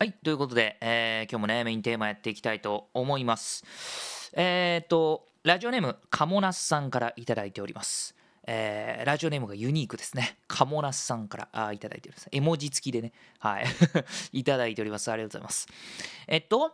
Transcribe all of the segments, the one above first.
はい、ということで、えー、今日もね、メインテーマやっていきたいと思います。えっ、ー、と、ラジオネーム、カモナスさんからいただいております。えー、ラジオネームがユニークですね。カモナスさんからあいただいております。絵文字付きでね、はい、いただいております。ありがとうございます。えっと、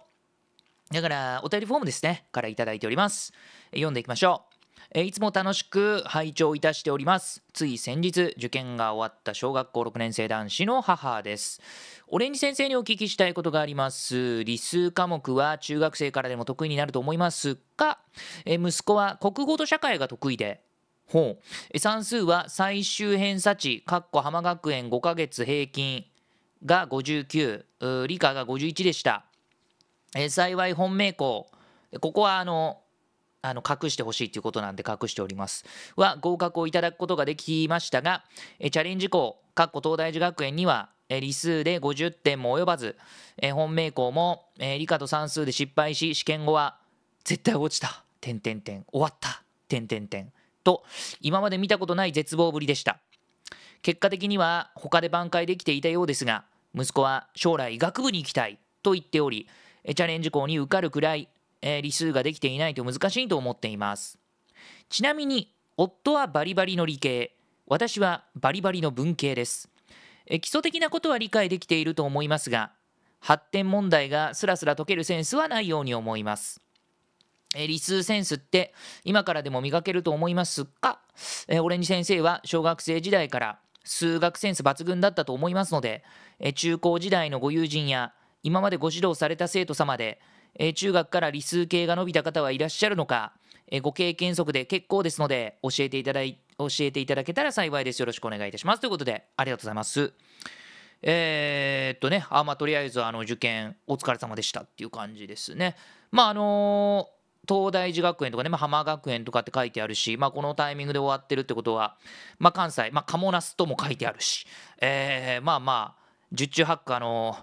だから、お便りフォームですね、からいただいております。読んでいきましょう。えいつも楽しく拝聴いたしておりますつい先日受験が終わった小学校6年生男子の母ですオレンジ先生にお聞きしたいことがあります理数科目は中学生からでも得意になると思いますかえ息子は国語と社会が得意でほう算数は最終偏差値かっこ浜学園5ヶ月平均が59理科が51でした、え幸い本命校ここはあのあの隠してほしいということなんで隠しておりますは合格をいただくことができましたがチャレンジ校かっこ東大寺学園には理数で50点も及ばず本命校も理科と算数で失敗し試験後は絶対落ちた点点点終わった点点点と今まで見たことない絶望ぶりでした結果的には他で挽回できていたようですが息子は将来医学部に行きたいと言っておりチャレンジ校に受かるくらいえ理数ができていないと難しいと思っていますちなみに夫はバリバリの理系私はバリバリの文系です、え基礎的なことは理解できていると思いますが発展問題がスラスラ解けるセンスはないように思いますえ理数センスって今からでも磨けると思いますか、えオレンジ先生は小学生時代から数学センス抜群だったと思いますので、え中高時代のご友人や今までご指導された生徒様でえ中学から理数系が伸びた方はいらっしゃるのか、えご経験則で結構ですので教えていただい教えていただけたら幸いですよろしくお願いいたしますということでありがとうございますえー、っとねあまあとりあえずあの受験お疲れ様でしたっていう感じですねまああのー東大寺学園とかね、まあ、浜学園とかって書いてあるし、まあ、このタイミングで終わってるってことは、まあ、関西、まあ、カモナスとも書いてあるし、えー、まあまあ十中八九あの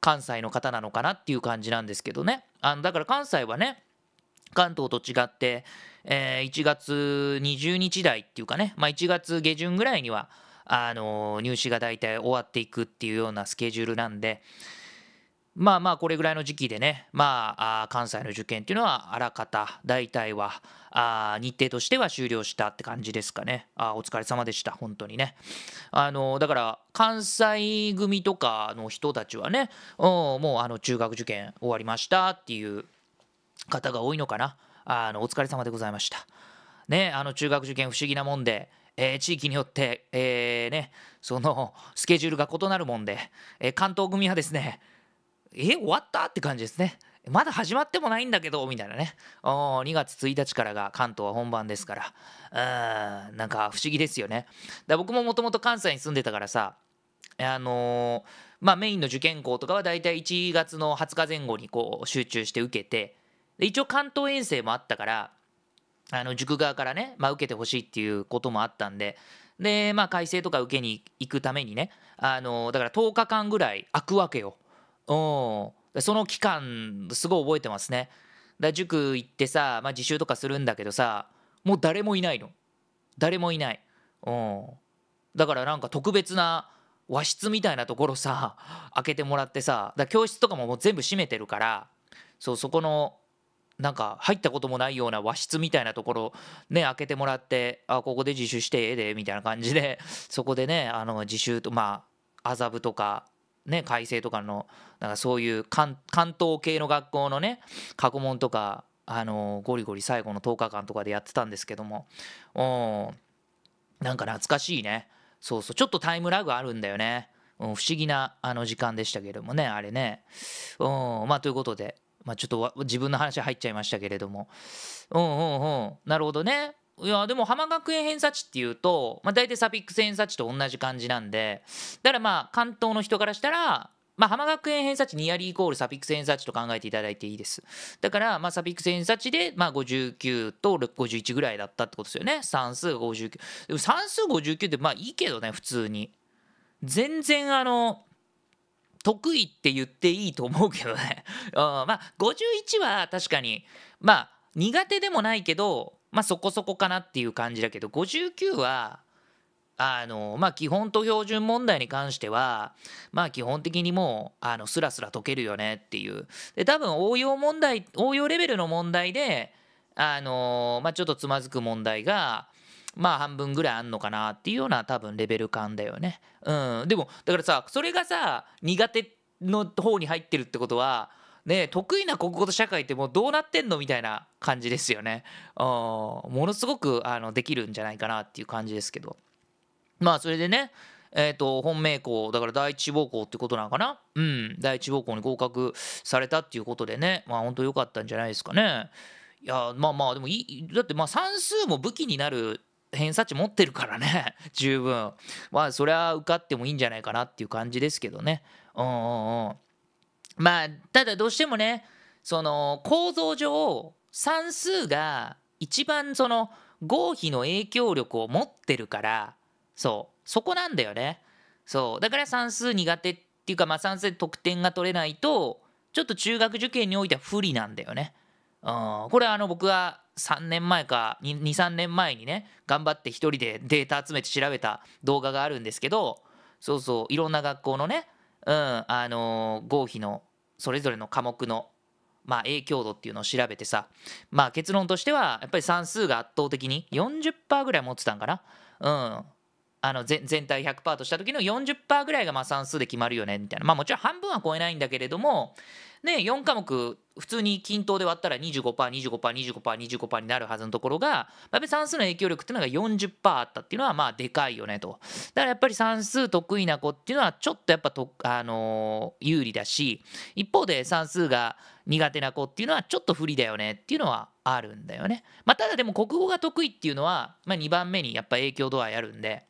関西の方なのかなっていう感じなんですけどねあのだから関西はね関東と違って、えー、1月20日台っていうかね、まあ、1月下旬ぐらいにはあのー、入試が大体終わっていくっていうようなスケジュールなんで、まあまあこれぐらいの時期でね、まあ、関西の受験っていうのはあらかた大体は日程としては終了したって感じですかねあお疲れ様でした本当にねあのだから関西組とかの人たちはねもうあの中学受験終わりましたっていう方が多いのかなあのお疲れ様でございましたねあの中学受験不思議なもんでえー、地域によって、えーね、そのスケジュールが異なるもんで、えー、関東組はですねえ終わったって感じですね。まだ始まってもないんだけど、みたいなね。お2月1日からが関東は本番ですから。うん、なんか不思議ですよね。だ僕ももともと関西に住んでたからさ、あのー、まあメインの受験校とかは大体1月の20日前後にこう集中して受けて、で一応関東遠征もあったから、あの塾側からね、まあ、受けてほしいっていうこともあったんで、で、まあ、改正とか受けに行くためにね、あのだから10日間ぐらい空くわけよ。うんその期間すごい覚えてますねだ塾行ってさ、まあ、自習とかするんだけどさもう誰もいないの誰もいない、うん、だからなんか特別な和室みたいなところさ 開けてもらってさだ教室とかももう全部閉めてるからそうそこのなんか入ったこともないような和室みたいなところね開けてもらってあここで自習してええでみたいな感じでそこでねあの自習とまあ麻布とかね改正とかのなんかそういう関東系の学校のね過去問とかあのゴリゴリ最後の10日間とかでやってたんですけどもうんなんか懐かしいねそうそうちょっとタイムラグあるんだよね、うん、不思議なあの時間でしたけれどもねあれねうんまあということでまあ、ちょっと自分の話入っちゃいましたけれども。うんうんうん。なるほどね。いやでも浜学園偏差値っていうと、まあ、大体サピックス偏差値と同じ感じなんでだからまあ関東の人からしたら、まあ、浜学園偏差値ニアリーイコールサピックス偏差値と考えていただいていいですだからまあサピックス偏差値でまあ59と51ぐらいだったってことですよね算数59でも算数59ってまあいいけどね普通に全然あの得意って言っていいと思うけどね、うん、まあ51は確かにまあ苦手でもないけどまあそこそこかなっていう感じだけど59はあのまあ基本と標準問題に関してはまあ基本的にもうあのスラスラ解けるよねっていうで多分応用問題応用レベルの問題であのまあちょっとつまずく問題がまあ半分ぐらいあんのかなっていうような多分レベル感だよねうんでもだからさそれがさ苦手の方に入ってるってことはね得意な国語と社会ってもうどうなってんのみたいな感じですよね。ものすごくあのできるんじゃないかなっていう感じですけどまあそれでねえーと、本命校だから第一志望校ってことなのかなうん第一志望校に合格されたっていうことでねまあ本当良かったんじゃないですかねいやまあまあでもいいだってまあ算数も武器になる偏差値持ってるからね 十分まあそれは受かってもいいんじゃないかなっていう感じですけどねうんうんうんまあただどうしてもねその構造上算数が一番その合否の影響力を持ってるからそうそこなんだよねそうだから算数苦手っていうかまあ算数得点が取れないとちょっと中学受験においては不利なんだよね。うん、これはあの僕は3年前か23年前にね頑張って一人でデータ集めて調べた動画があるんですけどそうそういろんな学校のねうんあの合否のそれぞれの科目のまあ、影響度っていうのを調べてさ、まあ、結論としてはやっぱり算数が圧倒的に40%ぐらい持ってたんかな、うん、あの全体100%とした時の40%ぐらいがまあ算数で決まるよねみたいなまあもちろん半分は超えないんだけれどもね4科目普通に均等で割ったら 25%25%25%25% 25になるはずのところがやっぱり算数の影響力っていうのが40%あったっていうのはまあでかいよねとだからやっぱり算数得意な子っていうのはちょっとやっぱと、あのー、有利だし一方で算数が苦手な子っていうのはちょっと不利だよねっていうのはあるんだよね。まあ、ただでも国語が得意っていうのは、まあ、2番目にやっぱ影響度合いあるんで。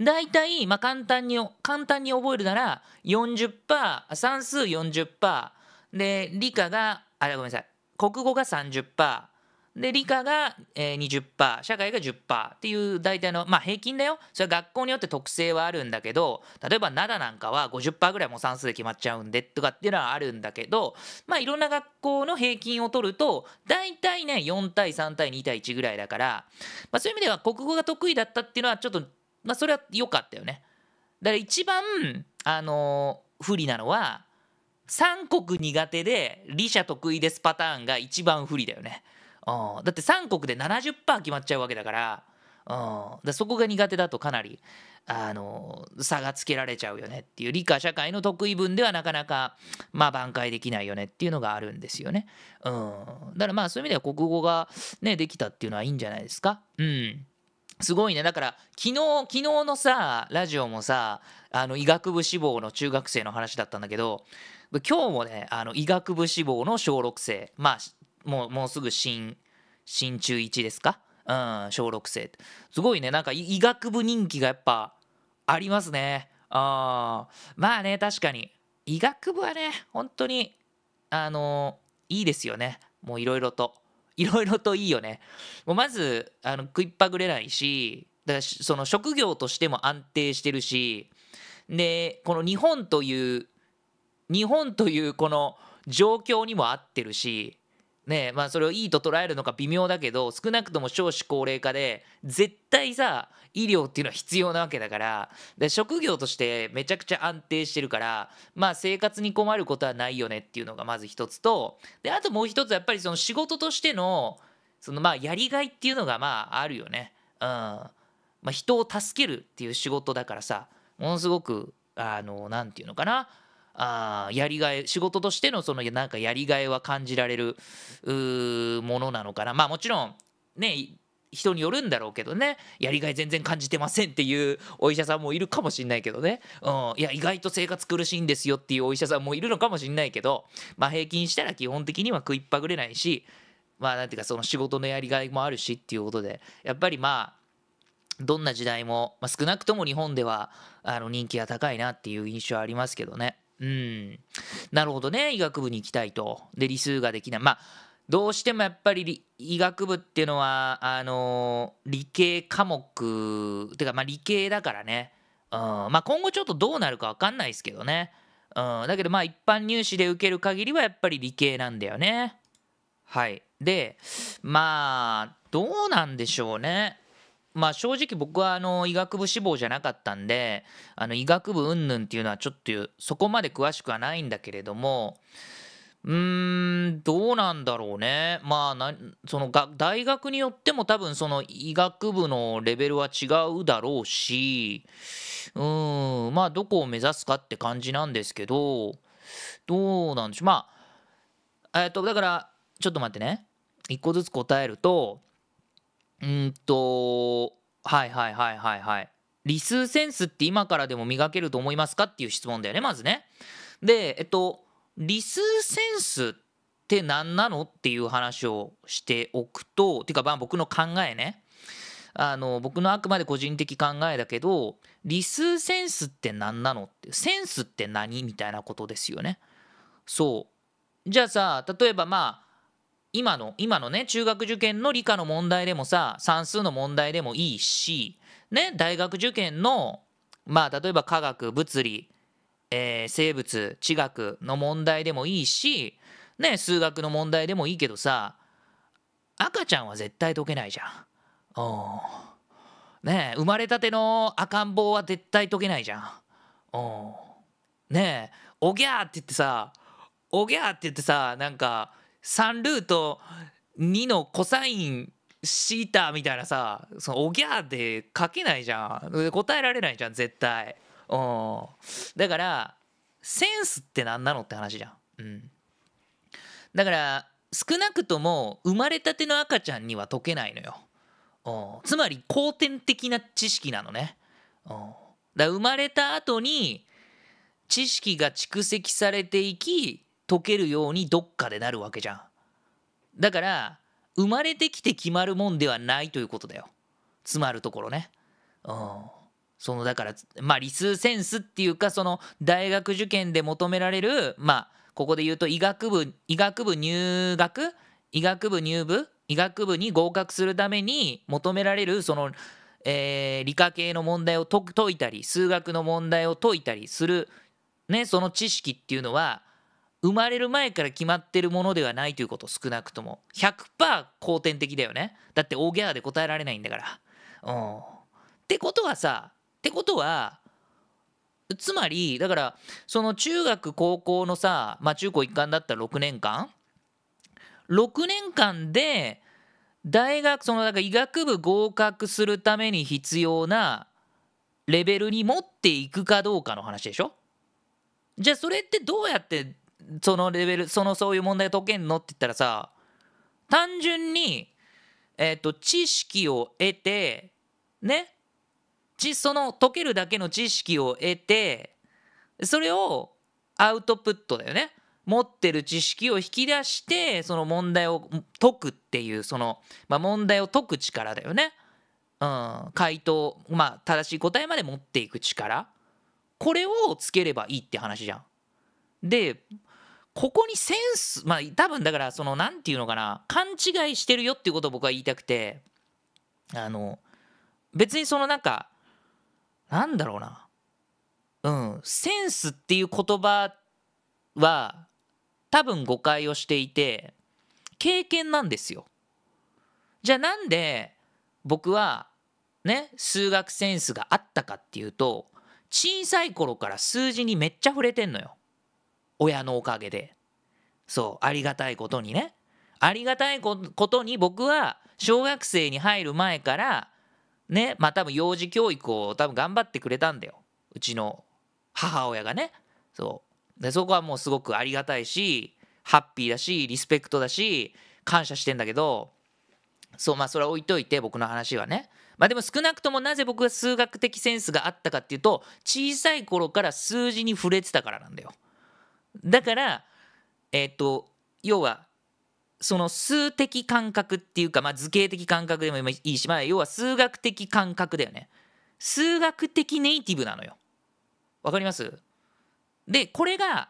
大体、まあ、簡単に簡単に覚えるなら40%算数40%で理科があごめんなさい国語が30%で理科が20%社会が10%っていう大体のまあ平均だよそれは学校によって特性はあるんだけど例えば灘なんかは50%ぐらいも算数で決まっちゃうんでとかっていうのはあるんだけどまあいろんな学校の平均を取ると大体ね4対3対2対1ぐらいだから、まあ、そういう意味では国語が得意だったっていうのはちょっとまあ、それは良かったよね。だから一番、あのー、不利なのは三国苦手で利者得意ですパターンが一番不利だよね。うん、だって三国で70%決まっちゃうわけだから,、うん、だそこが苦手だとかなり、あのー、差がつけられちゃうよねっていう理科社会の得意分ではなかなか、まあ、挽回できないよねっていうのがあるんですよね。うん、だからまあそういう意味では国語が、ね、できたっていうのはいいんじゃないですか。うんすごいねだから昨日昨日のさラジオもさあの医学部志望の中学生の話だったんだけど今日もねあの医学部志望の小6生まあもうもうすぐ新新中1ですか、うん、小6生すごいねなんか医学部人気がやっぱありますねあまあね確かに医学部はね本当にあのいいですよねもういろいろと。いろいろといいよね。もうまずあの食いっぱぐれないしだからその職業としても安定してるしでこの日本という日本というこの状況にも合ってるしねまあ、それをいいと捉えるのか微妙だけど少なくとも少子高齢化で絶対さ医療っていうのは必要なわけだからで職業としてめちゃくちゃ安定してるから、まあ、生活に困ることはないよねっていうのがまず一つとであともう一つやっぱりその仕事としてのそのまあやりがいっていうのがまああるよね。うんまあ、人を助けるっていう仕事だからさものすごくあの何て言うのかなあやりがい仕事としてのそのなんかやりがいは感じられるものなのかなまあもちろんね人によるんだろうけどねやりがい全然感じてませんっていうお医者さんもいるかもしんないけどね、うん、いや意外と生活苦しいんですよっていうお医者さんもいるのかもしんないけど、まあ、平均したら基本的には食いっぱぐれないしまあなんていうかその仕事のやりがいもあるしっていうことでやっぱりまあどんな時代も、まあ、少なくとも日本ではあの人気が高いなっていう印象ありますけどね。うん、なるほどね医学部に行きたいとで理数ができないまあどうしてもやっぱり医学部っていうのはあのー、理系科目ってかまあ理系だからね、うん、まあ今後ちょっとどうなるか分かんないですけどね、うん、だけどまあ一般入試で受ける限りはやっぱり理系なんだよねはいでまあどうなんでしょうねまあ、正直僕はあの医学部志望じゃなかったんであの医学部云々っていうのはちょっとそこまで詳しくはないんだけれどもうーんどうなんだろうねまあなそのが大学によっても多分その医学部のレベルは違うだろうしうんまあどこを目指すかって感じなんですけどどうなんでしょうまあえっとだからちょっと待ってね1個ずつ答えるとうんとはいはいはいはいはい理数センスって今からでも磨けると思いますかっていう質問だよねまずね。でえっと理数センスって何なのっていう話をしておくとっていうかまあ僕の考えねあの僕のあくまで個人的考えだけど理数センスって何なのってセンスって何みたいなことですよね。そうじゃあさ例えばまあ今の今のね中学受験の理科の問題でもさ算数の問題でもいいし、ね、大学受験のまあ例えば科学物理、えー、生物地学の問題でもいいし、ね、数学の問題でもいいけどさ赤ちゃんは絶対解けないじゃん。おね生まれたての赤ん坊は絶対解けないじゃん。おねおぎゃーって言ってさおぎゃーって言ってさなんか3ルート2のコサインシータみたいなさそのおぎゃーで書けないじゃん答えられないじゃん絶対うんだからセンスって何なのって話じゃんうんだから少なくとも生まれたての赤ちゃんには解けないのよ、うん、つまり後天的な知識なのね、うん、だ生まれた後に知識が蓄積されていき解けるようにどっかでなるわけじゃん。だから生まれてきて決まるもんではないということだよ。つまるところね。うん。そのだからまあ理数センスっていうかその大学受験で求められるまあここで言うと医学部医学部入学医学部入部医学部に合格するために求められるその、えー、理科系の問題を解いたり数学の問題を解いたりする、ね、その知識っていうのは生まれる前から決まってるものではないということ少なくとも100%後天的だよねだって大ギャーで答えられないんだからうんってことはさってことはつまりだからその中学高校のさ、まあ、中高一貫だったら6年間6年間で大学そのだから医学部合格するために必要なレベルに持っていくかどうかの話でしょじゃあそれってどうやってそのレベルそのそういう問題解けんのって言ったらさ単純に、えーと、と知識を得てねちその解けるだけの知識を得てそれをアウトプットだよね持ってる知識を引き出してその問題を解くっていうその、まあ、問題を解く力だよね、うん、回答まあ正しい答えまで持っていく力これをつければいいって話じゃん。でここにセンスまあ多分だからその何て言うのかな勘違いしてるよっていうことを僕は言いたくてあの別にそのなんかなんだろうなうんセンスっていう言葉は多分誤解をしていて経験なんですよ。じゃあなんで僕はね数学センスがあったかっていうと小さい頃から数字にめっちゃ触れてんのよ。親のおかげでそうありがたいことにねありがたいことに僕は小学生に入る前からねまあ多分幼児教育を多分頑張ってくれたんだようちの母親がねそうでそこはもうすごくありがたいしハッピーだしリスペクトだし感謝してんだけどそうまあそれは置いといて僕の話はねまあでも少なくともなぜ僕が数学的センスがあったかっていうと小さい頃から数字に触れてたからなんだよ。だから、えっ、ー、と、要は、その数的感覚っていうか、まあ、図形的感覚でもいいし、まあ、要は数学的感覚だよね。数学的ネイティブなのよ。わかりますで、これが、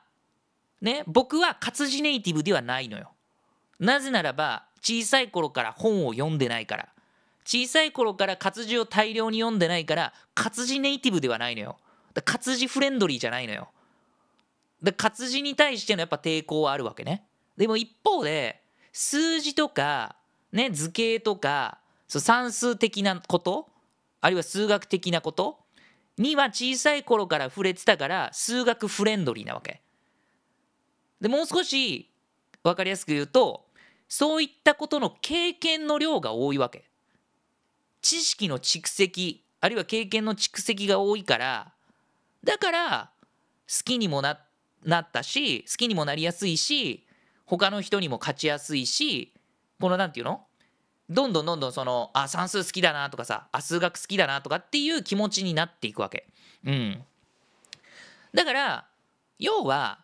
ね、僕は活字ネイティブではないのよ。なぜならば、小さい頃から本を読んでないから。小さい頃から活字を大量に読んでないから、活字ネイティブではないのよ。活字フレンドリーじゃないのよ。で活字に対してのやっぱ抵抗はあるわけね。でも一方で数字とか、ね、図形とかそ算数的なことあるいは数学的なことには小さい頃から触れてたから数学フレンドリーなわけ。でもう少し分かりやすく言うとそういったことの経験の量が多いわけ。知識の蓄積あるいは経験の蓄積が多いからだから好きにもなってなったし好きにもなりやすいし他の人にも勝ちやすいしこの何て言うのどんどんどんどんそのあ算数好きだなとかさあ数学好きだなとかっていう気持ちになっていくわけ。うん、だから要は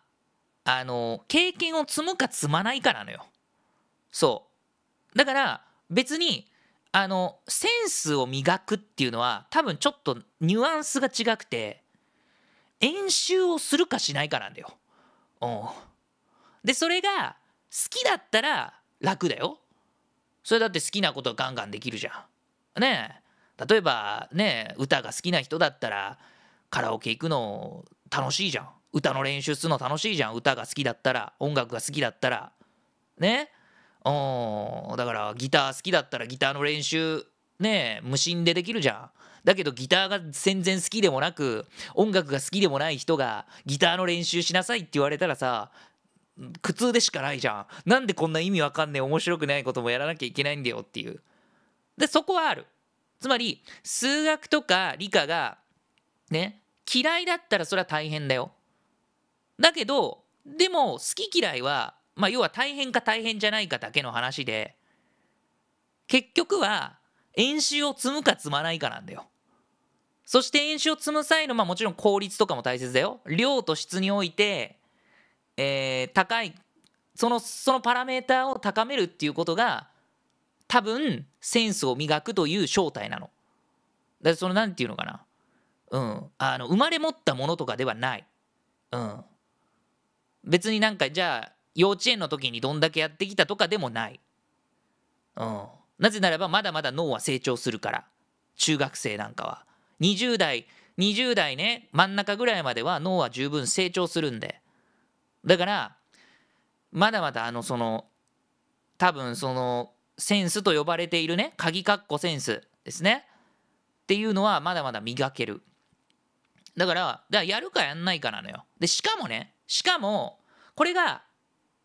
あの経験を積むか積まないかなのよ。そうだから別にあのセンスを磨くっていうのは多分ちょっとニュアンスが違くて演習をするかしないかなんだよ。うん、でそれが好きだったら楽だよ。それだって好きなことガンガンできるじゃん。ねえ例えばね歌が好きな人だったらカラオケ行くの楽しいじゃん。歌の練習するの楽しいじゃん歌が好きだったら音楽が好きだったらねうんだからギター好きだったらギターの練習ね無心でできるじゃん。だけどギターが全然好きでもなく音楽が好きでもない人がギターの練習しなさいって言われたらさ苦痛でしかないじゃん。なんでこんな意味わかんねえ面白くないこともやらなきゃいけないんだよっていう。でそこはある。つまり数学とか理科がね嫌いだったらそれは大変だよ。だけどでも好き嫌いはまあ要は大変か大変じゃないかだけの話で結局は演習を積むか積まないかなんだよ。そして演習を積む際の、まあ、もちろん効率とかも大切だよ。量と質において、えー、高いそのそのパラメーターを高めるっていうことが多分センスを磨くという正体なの。だって、その何て言うのかな。うん。あの生まれ持ったものとかではない。うん。別になんかじゃあ幼稚園の時にどんだけやってきたとかでもない。うん。なぜならばまだまだ脳は成長するから中学生なんかは20代20代ね真ん中ぐらいまでは脳は十分成長するんでだからまだまだあのその多分そのセンスと呼ばれているね鍵括弧センスですねっていうのはまだまだ磨けるだからだからやるかやんないかなのよでしかもねしかもこれが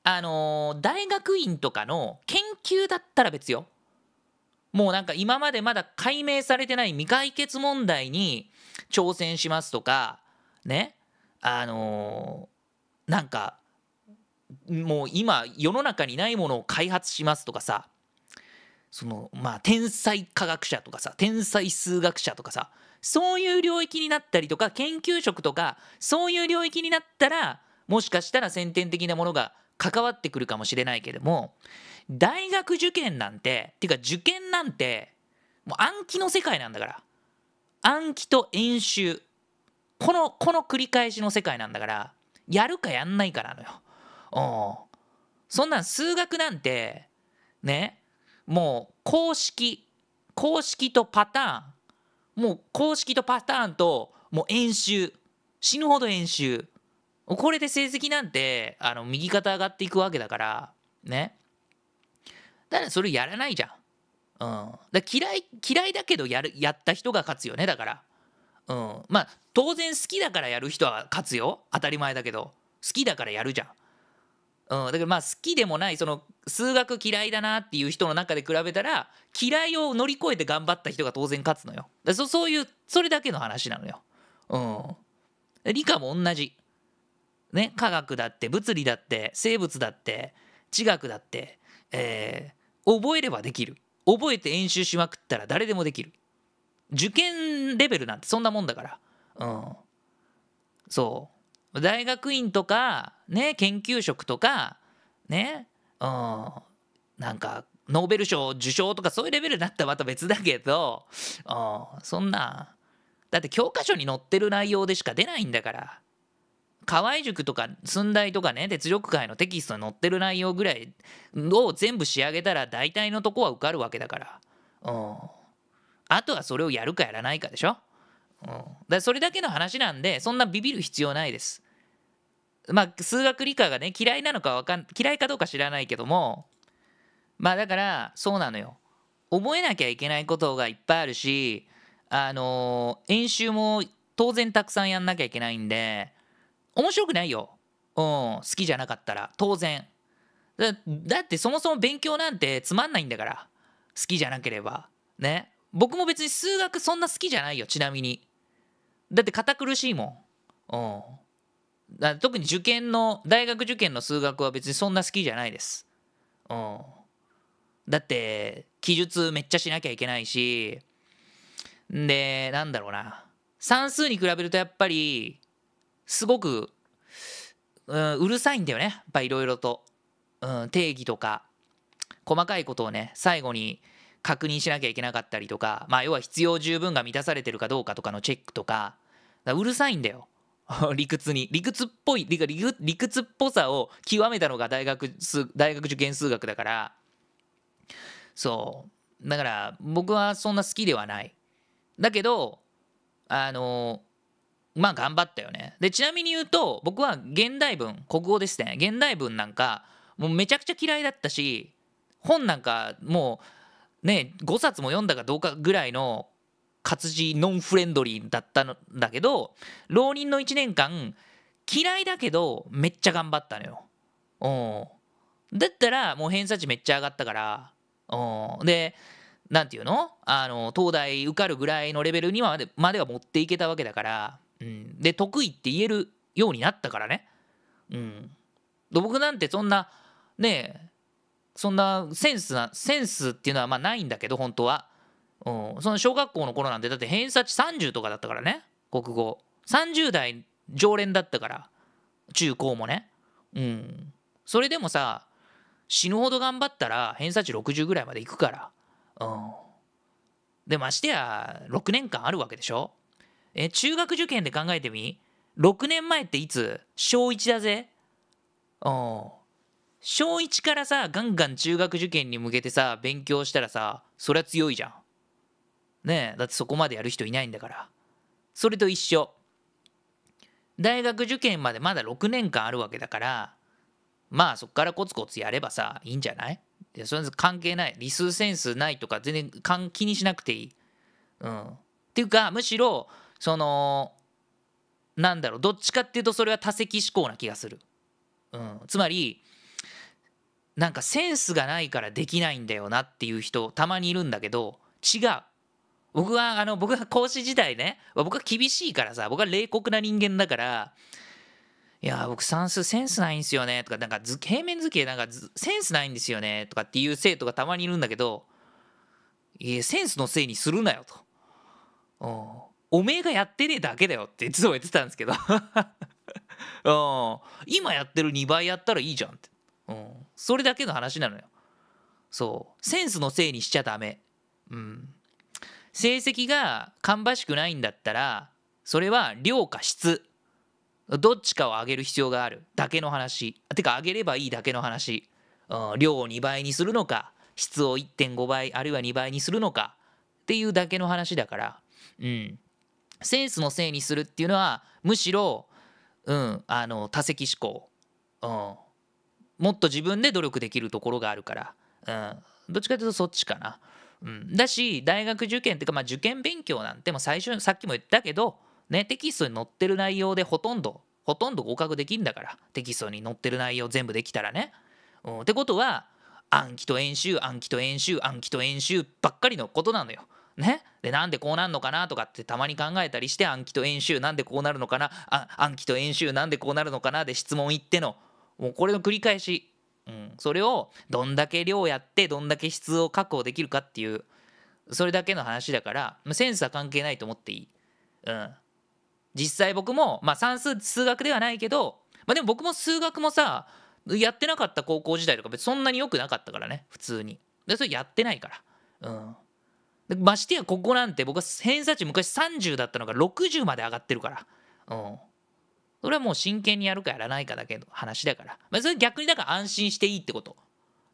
あのー、大学院とかの研究だったら別よもうなんか今までまだ解明されてない未解決問題に挑戦しますとかねあのー、なんかもう今世の中にないものを開発しますとかさそのまあ天才科学者とかさ天才数学者とかさそういう領域になったりとか研究職とかそういう領域になったらもしかしたら先天的なものが関わってくるかもしれないけども大学受験なんてっていうか受験なんてもう暗記の世界なんだから暗記と演習このこの繰り返しの世界なんだからやるかやんないかなのよ。うん、そんなん数学なんてねもう公式公式とパターンもう公式とパターンともう演習死ぬほど演習これで成績なんてあの右肩上がっていくわけだからねだからそれやらないじゃん。うん、だ嫌い嫌いだけどやるやった人が勝つよねだから、うん、まあ当然好きだからやる人は勝つよ当たり前だけど好きだからやるじゃん、うん、だからまあ好きでもないその数学嫌いだなっていう人の中で比べたら嫌いを乗り越えて頑張った人が当然勝つのよだそそういうそれだけの話なのよ、うん、理科も同じね、科学だって物理だって生物だって地学だって、えー、覚えればできる覚えて演習しまくったら誰でもできる受験レベルなんてそんなもんだからうんそう大学院とかね研究職とかねうんなんかノーベル賞受賞とかそういうレベルだったらまた別だけど、うん、そんなだって教科書に載ってる内容でしか出ないんだから河合塾とか寸大とかね鉄力会のテキストに載ってる内容ぐらいを全部仕上げたら大体のとこは受かるわけだからうんあとはそれをやるかやらないかでしょ、うん、だそれだけの話なんでそんなビビる必要ないですまあ数学理科がね嫌いなのかわかん嫌いかどうか知らないけどもまあだからそうなのよ覚えなきゃいけないことがいっぱいあるしあのー、演習も当然たくさんやんなきゃいけないんで面白くないよ、うん、好きじゃなかったら当然だだってそもそも勉強なんてつまんないんだから好きじゃなければね僕も別に数学そんな好きじゃないよちなみにだって堅苦しいもん、うん、だ特に受験の大学受験の数学は別にそんな好きじゃないです、うん、だって記述めっちゃしなきゃいけないしでなんだろうな算数に比べるとやっぱりすごく、うん、うるさいんだよねやっぱいろいろと、うん、定義とか細かいことをね最後に確認しなきゃいけなかったりとか、まあ、要は必要十分が満たされてるかどうかとかのチェックとかかうるさいんだよ 理屈に理屈っぽい理理屈っぽさを極めたのが大学大学受験数学だからそうだから僕はそんな好きではないだけどあのまあ頑張ったよねでちなみに言うと僕は現代文国語ですね現代文なんかもうめちゃくちゃ嫌いだったし本なんかもうね5冊も読んだかどうかぐらいの活字ノンフレンドリーだったんだけど浪人の1年間嫌いだけどめっちゃ頑張ったのよ。うん、だったらもう偏差値めっちゃ上がったから、うん、で何て言うのあの東大受かるぐらいのレベルにはまでは持っていけたわけだからうん、で得意って言えるようになったからね、うん、で僕なんてそんなねそんなセンスなセンスっていうのはまあないんだけど本当は、うん、その小学校の頃なんてだって偏差値30とかだったからね国語30代常連だったから中高もねうんそれでもさ死ぬほど頑張ったら偏差値60ぐらいまでいくからうんでましてや6年間あるわけでしょえ中学受験で考えてみ ?6 年前っていつ小1だぜうん。小1からさ、ガンガン中学受験に向けてさ、勉強したらさ、そりゃ強いじゃん。ねえ、だってそこまでやる人いないんだから。それと一緒。大学受験までまだ6年間あるわけだから、まあそっからコツコツやればさ、いいんじゃないでそれ関係ない。理数センスないとか全然気にしなくていい。うん。っていうか、むしろ、そのなんだろうどっちかっていうとそれは多席思考な気がする、うん、つまりなんかセンスがないからできないんだよなっていう人たまにいるんだけど違う僕はあの僕は講師時代ね僕は厳しいからさ僕は冷酷な人間だからいや僕算数センスないんすよねとかなんか図平面図形なんかセンスないんですよねとかっていう生徒がたまにいるんだけどいやセンスのせいにするなよと。おめえがやってねえだけだよっていつも言ってたんですけど うん、今やってる2倍やったらいいじゃんって、うん、それだけの話なのよそうセンスのせいにしちゃダメうん成績が芳しくないんだったらそれは量か質どっちかを上げる必要があるだけの話てか上げればいいだけの話、うん、量を2倍にするのか質を1.5倍あるいは2倍にするのかっていうだけの話だからうんセンスのせいにするっていうのはむしろ、うん、あの多責思考、うん、もっと自分で努力できるところがあるから、うん、どっちかというとそっちかな。うん、だし大学受験っていうか、まあ、受験勉強なんても最初さっきも言ったけど、ね、テキストに載ってる内容でほとんどほとんど合格できんだからテキストに載ってる内容全部できたらね。うん、ってことは暗記と演習暗記と演習暗記と演習ばっかりのことなのよ。ね、でなんでこうなんのかなとかってたまに考えたりして暗記と演習なんでこうなるのかなあ暗記と演習なんでこうなるのかなで質問言ってのもうこれの繰り返し、うん、それをどんだけ量やってどんだけ質を確保できるかっていうそれだけの話だからセンスは関係ないと思っていい。うん、実際僕も、まあ、算数数学ではないけど、まあ、でも僕も数学もさやってなかった高校時代とか別にそんなに良くなかったからね普通にでそれやってないからうんましてやここなんて僕は偏差値昔30だったのが60まで上がってるから。うんそれはもう真剣にやるかやらないかだけの話だから。まあ、それ逆にだから安心していいってこと。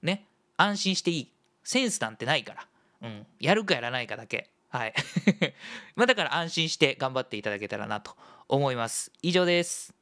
ね。安心していい。センスなんてないから。うん。やるかやらないかだけ。はい。まあだから安心して頑張っていただけたらなと思います。以上です。